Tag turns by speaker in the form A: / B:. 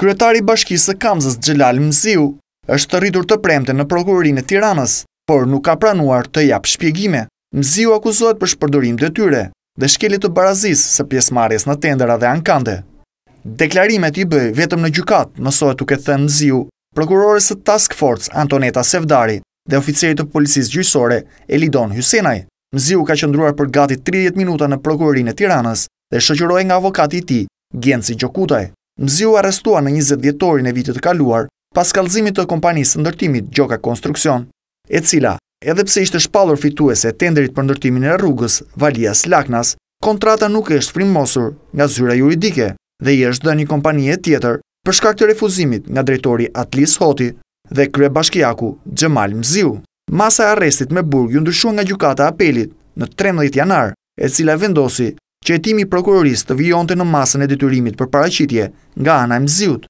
A: kryetari bashkisë e Kamzës Gjelal Mziu është të rritur të premte në prokurorinë e tiranës, por nuk ka pranuar të japë shpjegime. Mziu akuzohet për shpërdurim të tyre dhe shkelit të barazis së pjesmarjes në tendera dhe ankande. Deklarimet i bëj vetëm në gjukat, mësohet tuk e thënë Mziu, prokurorës të task force Antoneta Sevdari dhe oficerit të policis gjysore Elidon Hysenaj. Mziu ka qëndruar për gati 30 minuta në prokurorinë e tiranës dhe shëgjëroj nga avokati ti, Gjensi Gjokutaj. Mziu arrestua në 20 djetorin e vitet kaluar pas kalzimit të kompanisë ndërtimit Gjoka Konstruksion, e cila, edhepse ishte shpalur fituese e tenderit për ndërtimin e rrugës, Valia Slaknas, kontrata nuk është frimosur nga zyra juridike dhe i është dhe një kompanije tjetër për shkak të refuzimit nga drejtori Atlis Hoti dhe krye bashkijaku Gjemal Mziu. Masa e arrestit me burg ju ndryshua nga gjukata apelit në 13 janar, e cila vendosi Qetimi prokuroristë të vionte në masën e detyrimit për paracitje nga anajmë ziut.